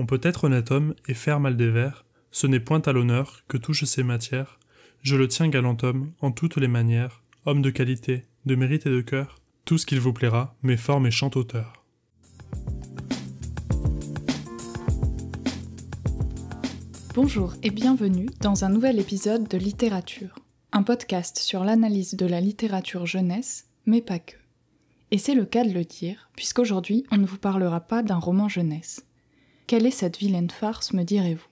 On peut être honnête homme et faire mal des vers, ce n'est point à l'honneur que touchent ces matières. Je le tiens galant homme, en toutes les manières, homme de qualité, de mérite et de cœur, tout ce qu'il vous plaira, mais et chant auteur. Bonjour et bienvenue dans un nouvel épisode de Littérature, un podcast sur l'analyse de la littérature jeunesse, mais pas que. Et c'est le cas de le dire, puisqu'aujourd'hui on ne vous parlera pas d'un roman jeunesse. Quelle est cette vilaine farce, me direz-vous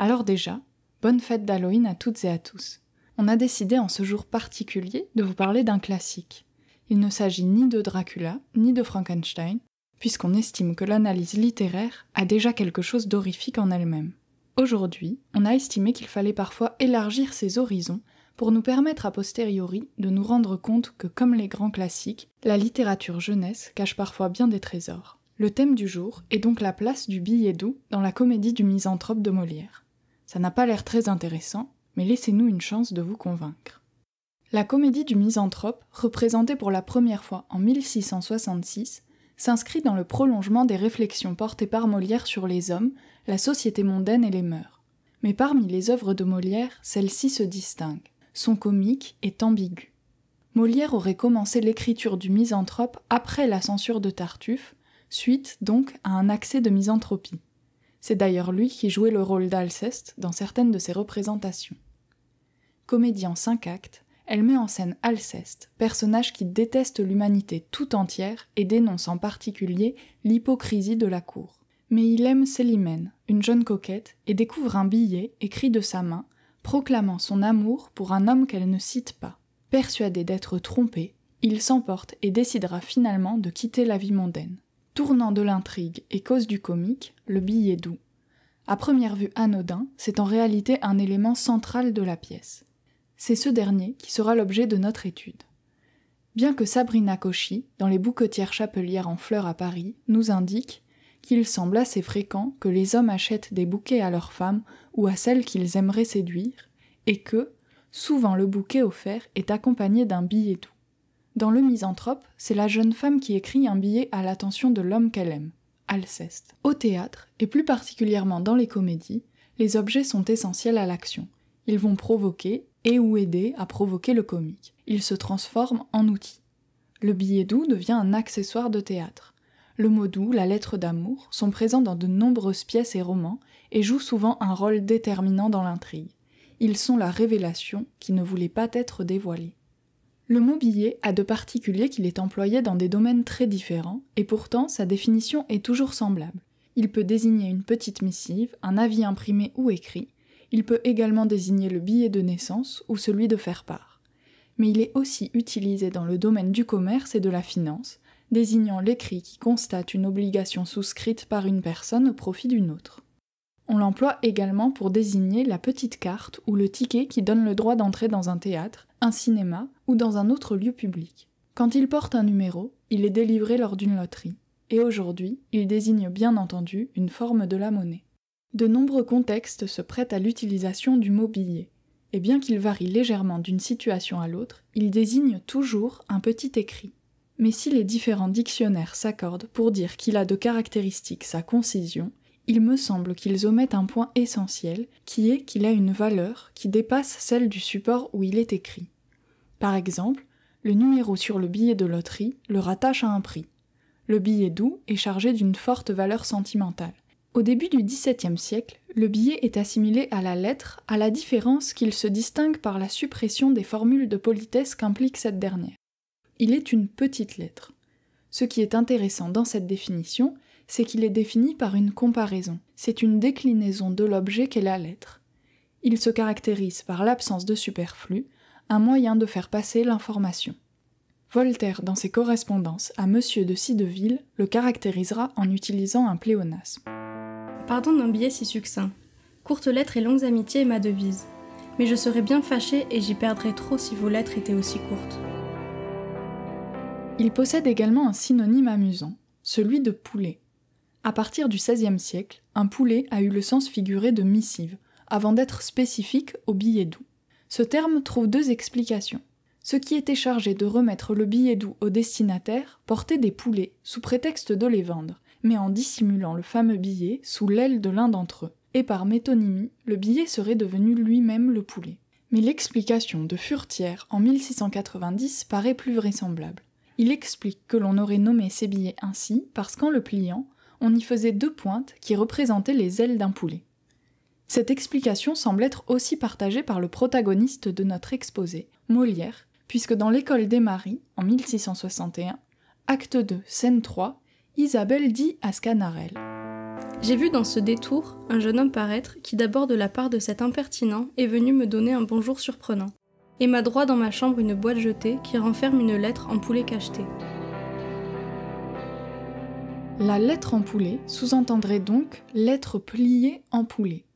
Alors déjà, bonne fête d'Halloween à toutes et à tous. On a décidé en ce jour particulier de vous parler d'un classique. Il ne s'agit ni de Dracula, ni de Frankenstein, puisqu'on estime que l'analyse littéraire a déjà quelque chose d'horrifique en elle-même. Aujourd'hui, on a estimé qu'il fallait parfois élargir ses horizons pour nous permettre a posteriori de nous rendre compte que, comme les grands classiques, la littérature jeunesse cache parfois bien des trésors. Le thème du jour est donc la place du billet doux dans la comédie du misanthrope de Molière. Ça n'a pas l'air très intéressant, mais laissez-nous une chance de vous convaincre. La comédie du misanthrope, représentée pour la première fois en 1666, s'inscrit dans le prolongement des réflexions portées par Molière sur les hommes, la société mondaine et les mœurs. Mais parmi les œuvres de Molière, celle-ci se distingue. Son comique est ambigu. Molière aurait commencé l'écriture du misanthrope après la censure de Tartuffe, suite donc à un accès de misanthropie. C'est d'ailleurs lui qui jouait le rôle d'Alceste dans certaines de ses représentations. Comédie en cinq actes, elle met en scène Alceste, personnage qui déteste l'humanité tout entière et dénonce en particulier l'hypocrisie de la cour. Mais il aime Célimène, une jeune coquette, et découvre un billet écrit de sa main, proclamant son amour pour un homme qu'elle ne cite pas. Persuadé d'être trompé, il s'emporte et décidera finalement de quitter la vie mondaine. Tournant de l'intrigue et cause du comique, le billet doux. À première vue anodin, c'est en réalité un élément central de la pièce. C'est ce dernier qui sera l'objet de notre étude. Bien que Sabrina Cauchy, dans Les bouquetières chapelières en fleurs à Paris, nous indique qu'il semble assez fréquent que les hommes achètent des bouquets à leurs femmes ou à celles qu'ils aimeraient séduire, et que, souvent le bouquet offert est accompagné d'un billet doux. Dans Le Misanthrope, c'est la jeune femme qui écrit un billet à l'attention de l'homme qu'elle aime, Alceste. Au théâtre, et plus particulièrement dans les comédies, les objets sont essentiels à l'action. Ils vont provoquer et ou aider à provoquer le comique. Ils se transforment en outils. Le billet doux devient un accessoire de théâtre. Le mot doux, la lettre d'amour, sont présents dans de nombreuses pièces et romans et jouent souvent un rôle déterminant dans l'intrigue. Ils sont la révélation qui ne voulait pas être dévoilée. Le mot billet a de particulier qu'il est employé dans des domaines très différents, et pourtant sa définition est toujours semblable. Il peut désigner une petite missive, un avis imprimé ou écrit, il peut également désigner le billet de naissance ou celui de faire part. Mais il est aussi utilisé dans le domaine du commerce et de la finance, désignant l'écrit qui constate une obligation souscrite par une personne au profit d'une autre. On l'emploie également pour désigner la petite carte ou le ticket qui donne le droit d'entrer dans un théâtre, un cinéma ou dans un autre lieu public. Quand il porte un numéro, il est délivré lors d'une loterie, et aujourd'hui, il désigne bien entendu une forme de la monnaie. De nombreux contextes se prêtent à l'utilisation du mot billet, et bien qu'il varie légèrement d'une situation à l'autre, il désigne toujours un petit écrit. Mais si les différents dictionnaires s'accordent pour dire qu'il a de caractéristiques sa concision, il me semble qu'ils omettent un point essentiel qui est qu'il a une valeur qui dépasse celle du support où il est écrit. Par exemple, le numéro sur le billet de loterie le rattache à un prix. Le billet doux est chargé d'une forte valeur sentimentale. Au début du XVIIe siècle, le billet est assimilé à la lettre, à la différence qu'il se distingue par la suppression des formules de politesse qu'implique cette dernière. Il est une petite lettre. Ce qui est intéressant dans cette définition, c'est qu'il est défini par une comparaison. C'est une déclinaison de l'objet qu'est la lettre. Il se caractérise par l'absence de superflu, un moyen de faire passer l'information. Voltaire, dans ses correspondances à Monsieur de Cideville, le caractérisera en utilisant un pléonasme. Pardon d'un billet si succinct. Courtes lettres et longues amitiés est ma devise. Mais je serais bien fâché et j'y perdrais trop si vos lettres étaient aussi courtes. Il possède également un synonyme amusant, celui de poulet. À partir du XVIe siècle, un poulet a eu le sens figuré de missive, avant d'être spécifique au billet doux. Ce terme trouve deux explications. Ceux qui étaient chargés de remettre le billet doux au destinataire portaient des poulets, sous prétexte de les vendre, mais en dissimulant le fameux billet sous l'aile de l'un d'entre eux. Et par métonymie, le billet serait devenu lui-même le poulet. Mais l'explication de Furtière en 1690 paraît plus vraisemblable. Il explique que l'on aurait nommé ces billets ainsi parce qu'en le pliant, on y faisait deux pointes qui représentaient les ailes d'un poulet. Cette explication semble être aussi partagée par le protagoniste de notre exposé, Molière, puisque dans l'école des maris, en 1661, acte 2, scène 3, Isabelle dit à Scanarelle J'ai vu dans ce détour un jeune homme paraître qui, d'abord de la part de cet impertinent, est venu me donner un bonjour surprenant, et m'a droit dans ma chambre une boîte jetée qui renferme une lettre en poulet cachetée. » La lettre en poulet sous-entendrait donc lettre pliée en poulet.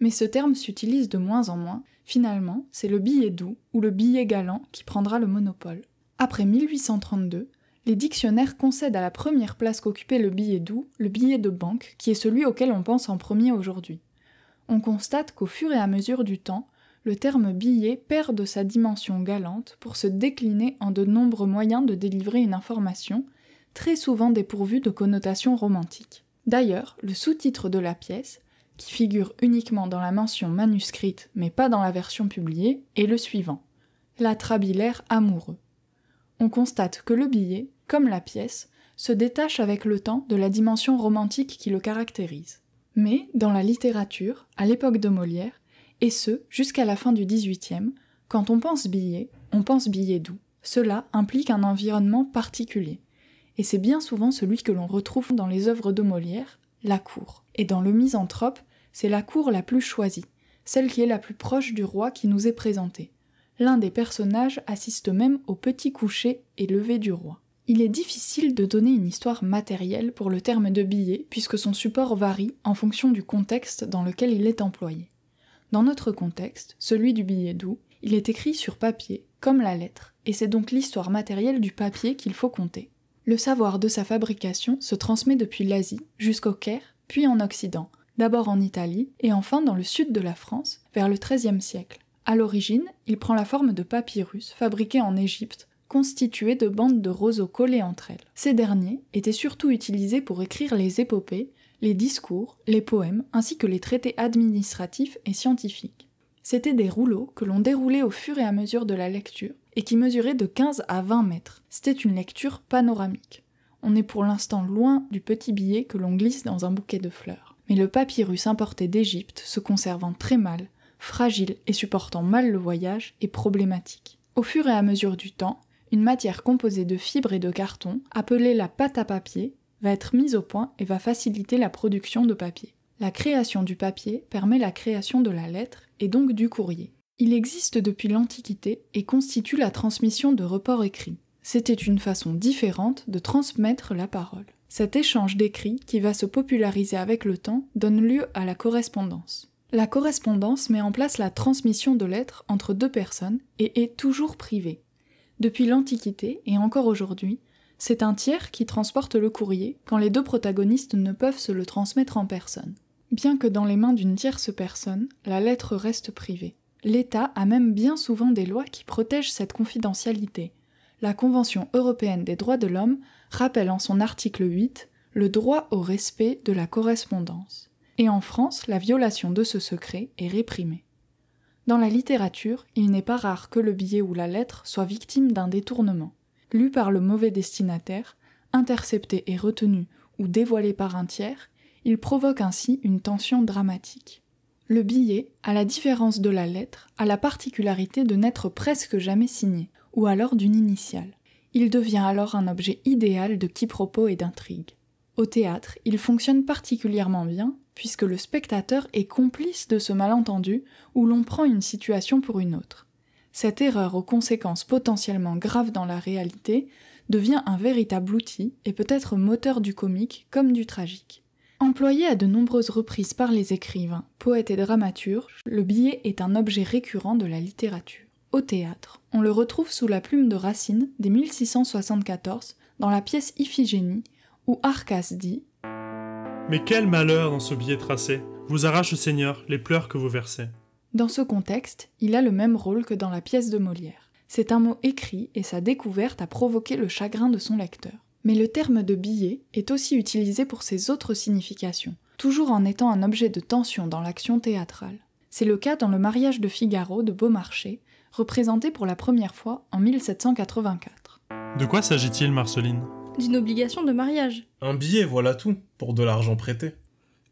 Mais ce terme s'utilise de moins en moins. Finalement, c'est le billet doux ou le billet galant qui prendra le monopole. Après 1832, les dictionnaires concèdent à la première place qu'occupait le billet doux le billet de banque, qui est celui auquel on pense en premier aujourd'hui. On constate qu'au fur et à mesure du temps, le terme billet perd de sa dimension galante pour se décliner en de nombreux moyens de délivrer une information, très souvent dépourvue de connotations romantiques. D'ailleurs, le sous-titre de la pièce, qui figure uniquement dans la mention manuscrite mais pas dans la version publiée, est le suivant La amoureux. On constate que le billet, comme la pièce, se détache avec le temps de la dimension romantique qui le caractérise. Mais, dans la littérature, à l'époque de Molière, et ce jusqu'à la fin du XVIIIe, quand on pense billet, on pense billet doux. Cela implique un environnement particulier, et c'est bien souvent celui que l'on retrouve dans les œuvres de Molière, la cour. Et dans le misanthrope, c'est la cour la plus choisie, celle qui est la plus proche du roi qui nous est présentée. L'un des personnages assiste même au petit coucher et lever du roi. Il est difficile de donner une histoire matérielle pour le terme de billet puisque son support varie en fonction du contexte dans lequel il est employé. Dans notre contexte, celui du billet doux, il est écrit sur papier, comme la lettre, et c'est donc l'histoire matérielle du papier qu'il faut compter. Le savoir de sa fabrication se transmet depuis l'Asie jusqu'au Caire puis en Occident, d'abord en Italie et enfin dans le sud de la France vers le XIIIe siècle. À l'origine, il prend la forme de papyrus fabriqué en Égypte, constitué de bandes de roseaux collées entre elles. Ces derniers étaient surtout utilisés pour écrire les épopées, les discours, les poèmes ainsi que les traités administratifs et scientifiques. C'étaient des rouleaux que l'on déroulait au fur et à mesure de la lecture et qui mesuraient de 15 à 20 mètres. C'était une lecture panoramique on est pour l'instant loin du petit billet que l'on glisse dans un bouquet de fleurs. Mais le papyrus importé d'Égypte se conservant très mal, fragile et supportant mal le voyage, est problématique. Au fur et à mesure du temps, une matière composée de fibres et de carton, appelée la pâte à papier, va être mise au point et va faciliter la production de papier. La création du papier permet la création de la lettre et donc du courrier. Il existe depuis l'Antiquité et constitue la transmission de reports écrits. C'était une façon différente de transmettre la parole. Cet échange d'écrits, qui va se populariser avec le temps, donne lieu à la correspondance. La correspondance met en place la transmission de lettres entre deux personnes et est toujours privée. Depuis l'Antiquité et encore aujourd'hui, c'est un tiers qui transporte le courrier quand les deux protagonistes ne peuvent se le transmettre en personne. Bien que dans les mains d'une tierce personne, la lettre reste privée. L'État a même bien souvent des lois qui protègent cette confidentialité, la Convention européenne des droits de l'homme rappelle en son article 8 le droit au respect de la correspondance, et en France la violation de ce secret est réprimée. Dans la littérature, il n'est pas rare que le billet ou la lettre soit victime d'un détournement, lu par le mauvais destinataire, intercepté et retenu ou dévoilé par un tiers, il provoque ainsi une tension dramatique. Le billet, à la différence de la lettre, a la particularité de n'être presque jamais signé ou alors d'une initiale. Il devient alors un objet idéal de quiproquo et d'intrigue. Au théâtre, il fonctionne particulièrement bien puisque le spectateur est complice de ce malentendu où l'on prend une situation pour une autre. Cette erreur aux conséquences potentiellement graves dans la réalité devient un véritable outil et peut être moteur du comique comme du tragique. Employé à de nombreuses reprises par les écrivains, poètes et dramaturges, le billet est un objet récurrent de la littérature au théâtre. On le retrouve sous la plume de Racine dès 1674 dans la pièce Iphigénie où Arcas dit Mais quel malheur dans ce billet tracé vous arrache Seigneur les pleurs que vous versez. Dans ce contexte, il a le même rôle que dans la pièce de Molière. C'est un mot écrit et sa découverte a provoqué le chagrin de son lecteur. Mais le terme de billet est aussi utilisé pour ses autres significations, toujours en étant un objet de tension dans l'action théâtrale. C'est le cas dans Le mariage de Figaro de Beaumarchais, représenté pour la première fois en 1784. De quoi s'agit-il, Marceline D'une obligation de mariage. Un billet, voilà tout, pour de l'argent prêté.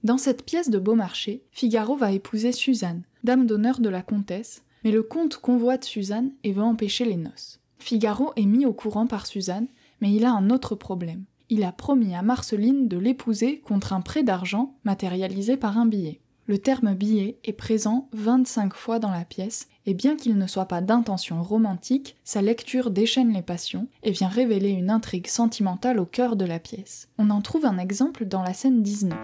Dans cette pièce de Beaumarchais, Figaro va épouser Suzanne, dame d'honneur de la comtesse, mais le comte convoite Suzanne et veut empêcher les noces. Figaro est mis au courant par Suzanne, mais il a un autre problème. Il a promis à Marceline de l'épouser contre un prêt d'argent matérialisé par un billet. Le terme billet est présent 25 fois dans la pièce, et bien qu'il ne soit pas d'intention romantique, sa lecture déchaîne les passions et vient révéler une intrigue sentimentale au cœur de la pièce. On en trouve un exemple dans la scène 19.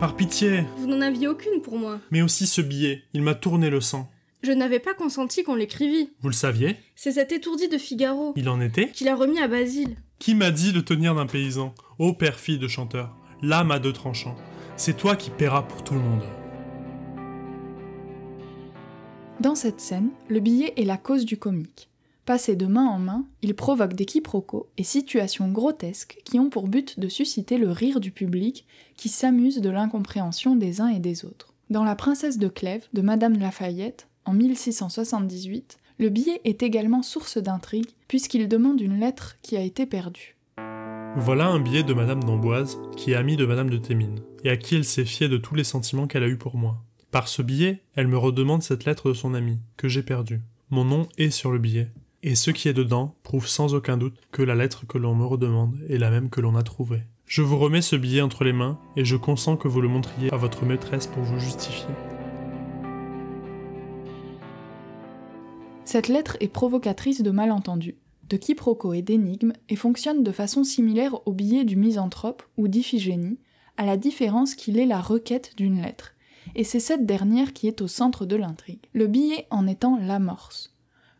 Par pitié Vous n'en aviez aucune pour moi. Mais aussi ce billet, il m'a tourné le sang. Je n'avais pas consenti qu'on l'écrivît. Vous le saviez C'est cet étourdi de Figaro. Il en était Qu'il a remis à Basile. Qui m'a dit le tenir d'un paysan Ô perfide chanteur, l'âme à deux tranchants c'est toi qui paieras pour tout le monde. Dans cette scène, le billet est la cause du comique. Passé de main en main, il provoque des quiproquos et situations grotesques qui ont pour but de susciter le rire du public qui s'amuse de l'incompréhension des uns et des autres. Dans La Princesse de Clèves de Madame Lafayette, en 1678, le billet est également source d'intrigue puisqu'il demande une lettre qui a été perdue. Voilà un billet de Madame d'Amboise qui est amie de Madame de Thémines et à qui elle s'est fiée de tous les sentiments qu'elle a eus pour moi. Par ce billet, elle me redemande cette lettre de son ami, que j'ai perdue. Mon nom est sur le billet, et ce qui est dedans prouve sans aucun doute que la lettre que l'on me redemande est la même que l'on a trouvée. Je vous remets ce billet entre les mains, et je consens que vous le montriez à votre maîtresse pour vous justifier. Cette lettre est provocatrice de malentendus, de quiproquos et d'énigmes, et fonctionne de façon similaire au billet du misanthrope ou d'Iphigénie, à la différence qu'il est la requête d'une lettre, et c'est cette dernière qui est au centre de l'intrigue, le billet en étant l'amorce.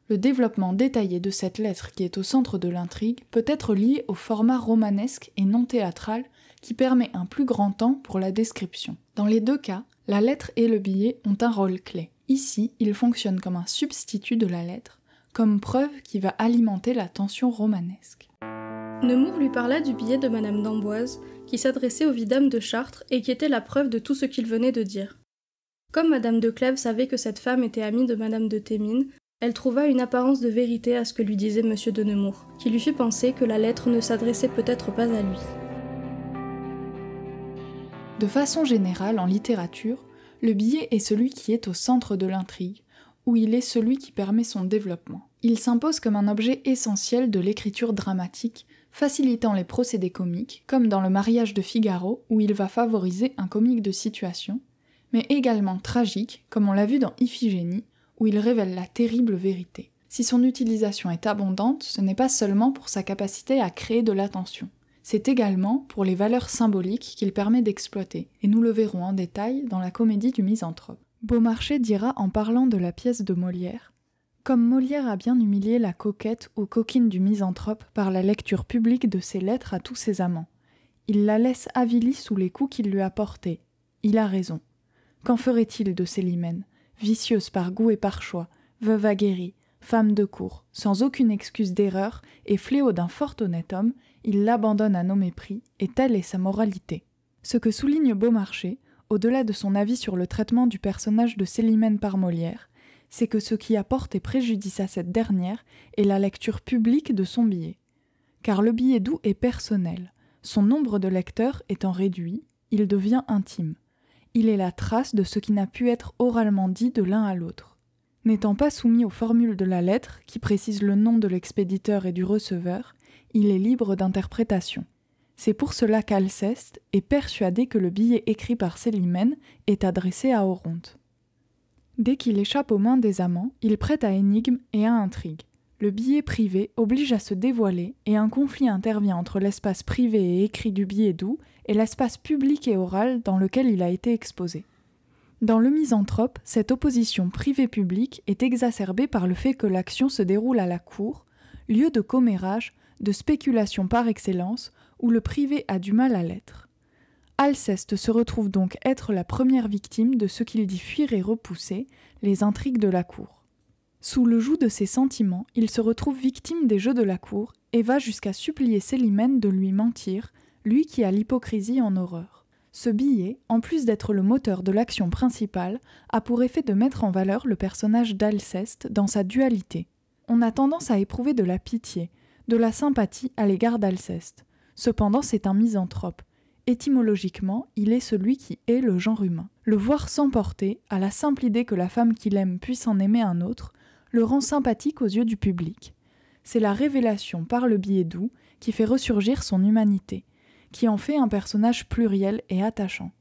Le développement détaillé de cette lettre qui est au centre de l'intrigue peut être lié au format romanesque et non théâtral qui permet un plus grand temps pour la description. Dans les deux cas, la lettre et le billet ont un rôle clé. Ici, il fonctionne comme un substitut de la lettre, comme preuve qui va alimenter la tension romanesque. Nemours lui parla du billet de Madame d'Amboise qui s'adressait au vidame de Chartres et qui était la preuve de tout ce qu'il venait de dire. Comme Madame de Clèves savait que cette femme était amie de Madame de Thémines, elle trouva une apparence de vérité à ce que lui disait Monsieur de Nemours, qui lui fit penser que la lettre ne s'adressait peut-être pas à lui. De façon générale, en littérature, le billet est celui qui est au centre de l'intrigue, où il est celui qui permet son développement. Il s'impose comme un objet essentiel de l'écriture dramatique, facilitant les procédés comiques, comme dans Le mariage de Figaro, où il va favoriser un comique de situation, mais également tragique, comme on l'a vu dans Iphigénie, où il révèle la terrible vérité. Si son utilisation est abondante, ce n'est pas seulement pour sa capacité à créer de l'attention, c'est également pour les valeurs symboliques qu'il permet d'exploiter, et nous le verrons en détail dans la comédie du misanthrope. Beaumarchais dira en parlant de la pièce de Molière comme Molière a bien humilié la coquette ou coquine du misanthrope par la lecture publique de ses lettres à tous ses amants, il la laisse avilie sous les coups qu'il lui a portés. Il a raison. Qu'en ferait-il de Célimène, vicieuse par goût et par choix, veuve aguerrie, femme de cour, sans aucune excuse d'erreur et fléau d'un fort honnête homme, il l'abandonne à nos mépris, et telle est sa moralité. Ce que souligne Beaumarchais, au-delà de son avis sur le traitement du personnage de Célimène par Molière, c'est que ce qui apporte porté préjudice à cette dernière est la lecture publique de son billet. Car le billet doux est personnel. Son nombre de lecteurs étant réduit, il devient intime. Il est la trace de ce qui n'a pu être oralement dit de l'un à l'autre. N'étant pas soumis aux formules de la lettre, qui précisent le nom de l'expéditeur et du receveur, il est libre d'interprétation. C'est pour cela qu'Alceste est persuadé que le billet écrit par Célimène est adressé à Oronte. Dès qu'il échappe aux mains des amants, il prête à énigmes et à intrigues. Le billet privé oblige à se dévoiler et un conflit intervient entre l'espace privé et écrit du billet doux et l'espace public et oral dans lequel il a été exposé. Dans Le Misanthrope, cette opposition privée-publique est exacerbée par le fait que l'action se déroule à la cour, lieu de commérage, de spéculation par excellence, où le privé a du mal à l'être. Alceste se retrouve donc être la première victime de ce qu'il dit fuir et repousser, les intrigues de la cour. Sous le joug de ses sentiments, il se retrouve victime des jeux de la cour et va jusqu'à supplier Célimène de lui mentir, lui qui a l'hypocrisie en horreur. Ce billet, en plus d'être le moteur de l'action principale, a pour effet de mettre en valeur le personnage d'Alceste dans sa dualité. On a tendance à éprouver de la pitié, de la sympathie à l'égard d'Alceste. Cependant, c'est un misanthrope, étymologiquement, il est celui qui est le genre humain. Le voir s'emporter, à la simple idée que la femme qu'il aime puisse en aimer un autre, le rend sympathique aux yeux du public. C'est la révélation par le biais doux qui fait ressurgir son humanité, qui en fait un personnage pluriel et attachant.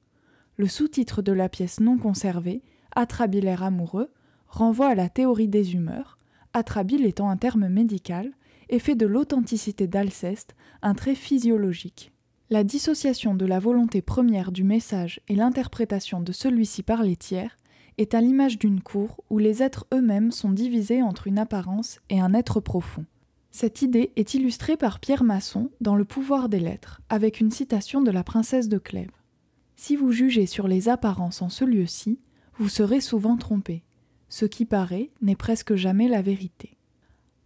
Le sous-titre de la pièce non conservée, Atrabilaire amoureux, renvoie à la théorie des humeurs, atrabile étant un terme médical, et fait de l'authenticité d'Alceste un trait physiologique. La dissociation de la volonté première du message et l'interprétation de celui-ci par les tiers est à l'image d'une cour où les êtres eux-mêmes sont divisés entre une apparence et un être profond. Cette idée est illustrée par Pierre Masson dans Le pouvoir des lettres, avec une citation de la princesse de Clèves. Si vous jugez sur les apparences en ce lieu-ci, vous serez souvent trompé. Ce qui paraît n'est presque jamais la vérité.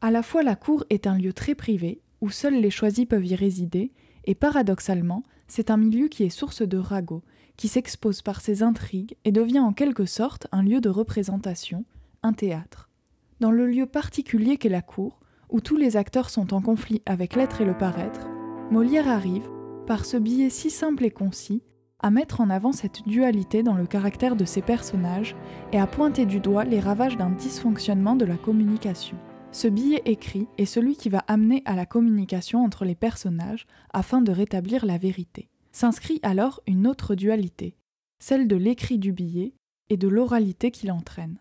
À la fois la cour est un lieu très privé, où seuls les choisis peuvent y résider, et paradoxalement, c'est un milieu qui est source de ragots, qui s'expose par ses intrigues et devient en quelque sorte un lieu de représentation, un théâtre. Dans le lieu particulier qu'est la cour, où tous les acteurs sont en conflit avec l'être et le paraître, Molière arrive, par ce billet si simple et concis, à mettre en avant cette dualité dans le caractère de ses personnages et à pointer du doigt les ravages d'un dysfonctionnement de la communication. Ce billet écrit est celui qui va amener à la communication entre les personnages afin de rétablir la vérité. S'inscrit alors une autre dualité, celle de l'écrit du billet et de l'oralité qu'il entraîne.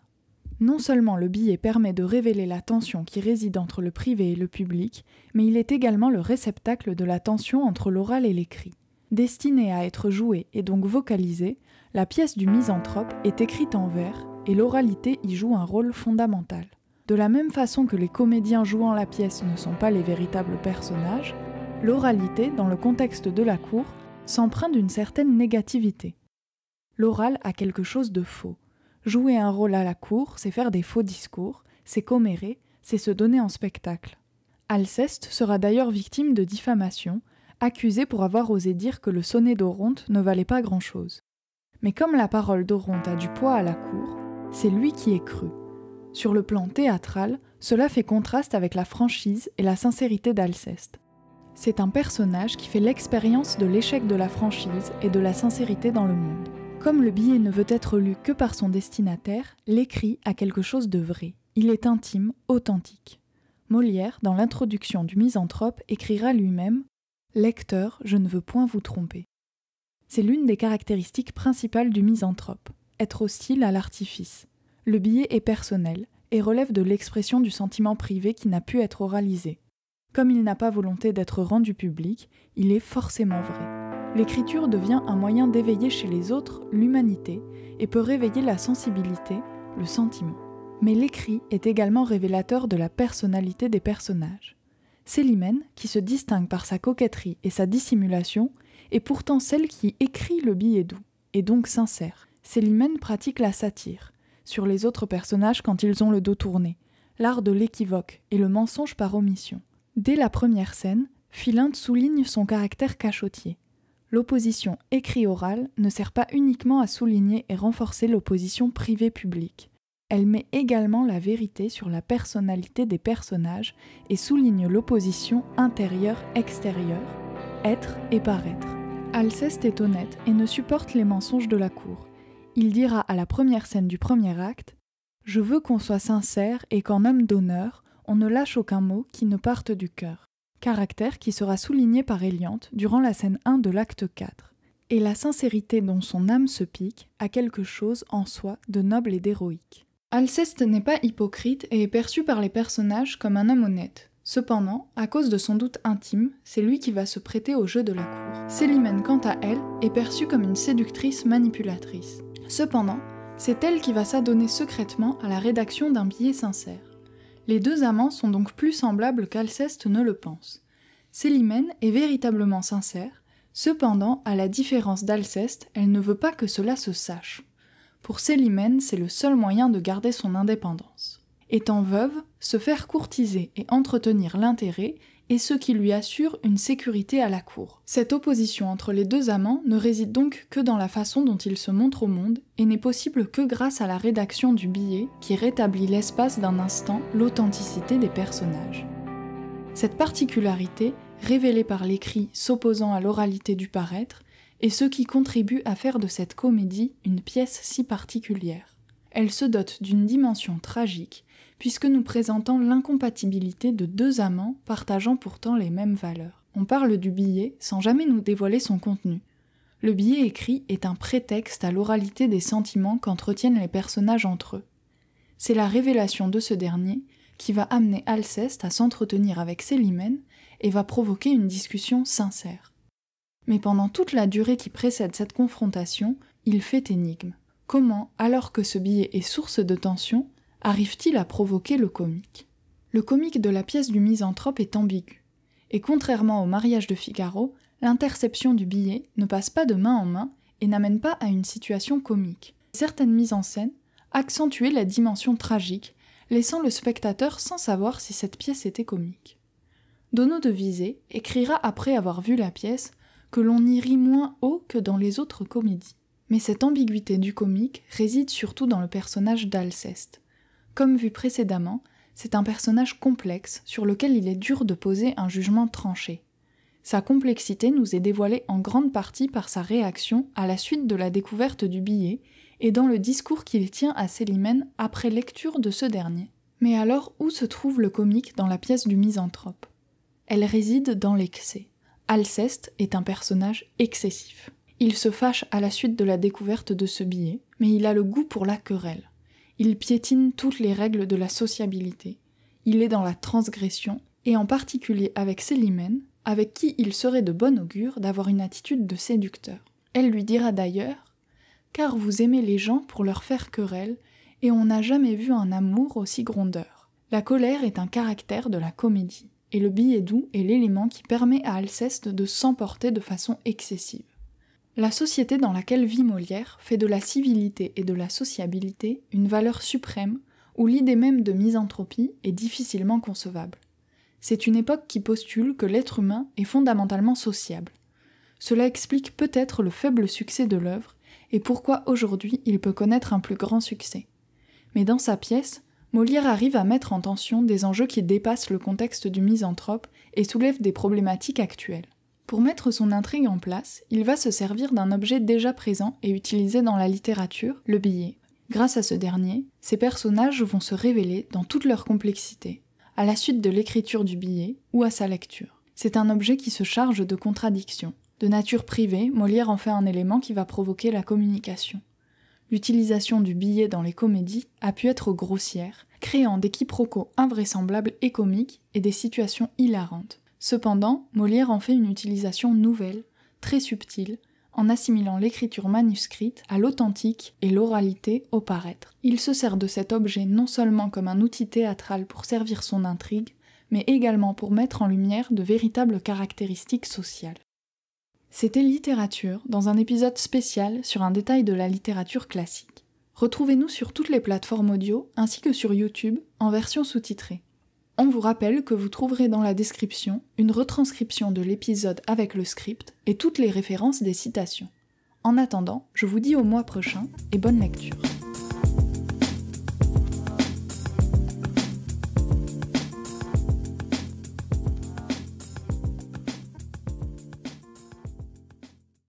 Non seulement le billet permet de révéler la tension qui réside entre le privé et le public, mais il est également le réceptacle de la tension entre l'oral et l'écrit. Destinée à être jouée et donc vocalisée, la pièce du misanthrope est écrite en vers et l'oralité y joue un rôle fondamental. De la même façon que les comédiens jouant la pièce ne sont pas les véritables personnages, l'oralité, dans le contexte de la cour, s'empreint d'une certaine négativité. L'oral a quelque chose de faux. Jouer un rôle à la cour, c'est faire des faux discours, c'est commérer, c'est se donner en spectacle. Alceste sera d'ailleurs victime de diffamation, accusé pour avoir osé dire que le sonnet d'Oronte ne valait pas grand-chose. Mais comme la parole d'Oronte a du poids à la cour, c'est lui qui est cru. Sur le plan théâtral, cela fait contraste avec la franchise et la sincérité d'Alceste. C'est un personnage qui fait l'expérience de l'échec de la franchise et de la sincérité dans le monde. Comme le billet ne veut être lu que par son destinataire, l'écrit a quelque chose de vrai. Il est intime, authentique. Molière, dans l'introduction du Misanthrope, écrira lui-même Lecteur, je ne veux point vous tromper. C'est l'une des caractéristiques principales du misanthrope, être hostile à l'artifice. Le billet est personnel et relève de l'expression du sentiment privé qui n'a pu être oralisé. Comme il n'a pas volonté d'être rendu public, il est forcément vrai. L'écriture devient un moyen d'éveiller chez les autres l'humanité et peut réveiller la sensibilité, le sentiment. Mais l'écrit est également révélateur de la personnalité des personnages. Célimène, qui se distingue par sa coquetterie et sa dissimulation, est pourtant celle qui écrit le billet doux, et donc sincère. Célimène pratique la satire, sur les autres personnages quand ils ont le dos tourné, l'art de l'équivoque et le mensonge par omission. Dès la première scène, Philinte souligne son caractère cachotier. L'opposition écrit-orale ne sert pas uniquement à souligner et renforcer l'opposition privée-publique. Elle met également la vérité sur la personnalité des personnages et souligne l'opposition intérieure-extérieure, être et paraître. Alceste est honnête et ne supporte les mensonges de la cour il dira à la première scène du premier acte Je veux qu'on soit sincère et qu'en homme d'honneur, on ne lâche aucun mot qui ne parte du cœur. Caractère qui sera souligné par Eliante durant la scène 1 de l'acte 4. Et la sincérité dont son âme se pique a quelque chose en soi de noble et d'héroïque. Alceste n'est pas hypocrite et est perçu par les personnages comme un homme honnête. Cependant, à cause de son doute intime, c'est lui qui va se prêter au jeu de la cour. Célimène, quant à elle, est perçue comme une séductrice manipulatrice. Cependant, c'est elle qui va s'adonner secrètement à la rédaction d'un billet sincère. Les deux amants sont donc plus semblables qu'Alceste ne le pense. Célimène est véritablement sincère, cependant, à la différence d'Alceste, elle ne veut pas que cela se sache. Pour Célimène, c'est le seul moyen de garder son indépendance. Étant veuve, se faire courtiser et entretenir l'intérêt et ce qui lui assure une sécurité à la cour. Cette opposition entre les deux amants ne réside donc que dans la façon dont ils se montrent au monde et n'est possible que grâce à la rédaction du billet qui rétablit l'espace d'un instant l'authenticité des personnages. Cette particularité, révélée par l'écrit s'opposant à l'oralité du paraître, est ce qui contribue à faire de cette comédie une pièce si particulière. Elle se dote d'une dimension tragique puisque nous présentons l'incompatibilité de deux amants partageant pourtant les mêmes valeurs. On parle du billet sans jamais nous dévoiler son contenu. Le billet écrit est un prétexte à l'oralité des sentiments qu'entretiennent les personnages entre eux. C'est la révélation de ce dernier qui va amener Alceste à s'entretenir avec Célimène et va provoquer une discussion sincère. Mais pendant toute la durée qui précède cette confrontation, il fait énigme. Comment, alors que ce billet est source de tension, arrive-t-il à provoquer le comique Le comique de la pièce du misanthrope est ambigu, et contrairement au mariage de Figaro, l'interception du billet ne passe pas de main en main et n'amène pas à une situation comique. Certaines mises en scène accentuaient la dimension tragique, laissant le spectateur sans savoir si cette pièce était comique. Dono de Vizé écrira après avoir vu la pièce que l'on y rit moins haut que dans les autres comédies. Mais cette ambiguïté du comique réside surtout dans le personnage d'Alceste. Comme vu précédemment, c'est un personnage complexe sur lequel il est dur de poser un jugement tranché. Sa complexité nous est dévoilée en grande partie par sa réaction à la suite de la découverte du billet et dans le discours qu'il tient à Célimène après lecture de ce dernier. Mais alors où se trouve le comique dans la pièce du misanthrope Elle réside dans l'excès. Alceste est un personnage excessif. Il se fâche à la suite de la découverte de ce billet, mais il a le goût pour la querelle. Il piétine toutes les règles de la sociabilité. Il est dans la transgression, et en particulier avec Célimène, avec qui il serait de bon augure d'avoir une attitude de séducteur. Elle lui dira d'ailleurs Car vous aimez les gens pour leur faire querelle, et on n'a jamais vu un amour aussi grondeur. La colère est un caractère de la comédie, et le billet doux est l'élément qui permet à Alceste de s'emporter de façon excessive. La société dans laquelle vit Molière fait de la civilité et de la sociabilité une valeur suprême où l'idée même de misanthropie est difficilement concevable. C'est une époque qui postule que l'être humain est fondamentalement sociable. Cela explique peut-être le faible succès de l'œuvre et pourquoi aujourd'hui il peut connaître un plus grand succès. Mais dans sa pièce, Molière arrive à mettre en tension des enjeux qui dépassent le contexte du misanthrope et soulèvent des problématiques actuelles. Pour mettre son intrigue en place, il va se servir d'un objet déjà présent et utilisé dans la littérature, le billet. Grâce à ce dernier, ses personnages vont se révéler dans toute leur complexité, à la suite de l'écriture du billet ou à sa lecture. C'est un objet qui se charge de contradictions. De nature privée, Molière en fait un élément qui va provoquer la communication. L'utilisation du billet dans les comédies a pu être grossière, créant des quiproquos invraisemblables et comiques et des situations hilarantes. Cependant, Molière en fait une utilisation nouvelle, très subtile, en assimilant l'écriture manuscrite à l'authentique et l'oralité au paraître. Il se sert de cet objet non seulement comme un outil théâtral pour servir son intrigue, mais également pour mettre en lumière de véritables caractéristiques sociales. C'était Littérature, dans un épisode spécial sur un détail de la littérature classique. Retrouvez-nous sur toutes les plateformes audio ainsi que sur YouTube en version sous-titrée. On vous rappelle que vous trouverez dans la description une retranscription de l'épisode avec le script et toutes les références des citations. En attendant, je vous dis au mois prochain et bonne lecture.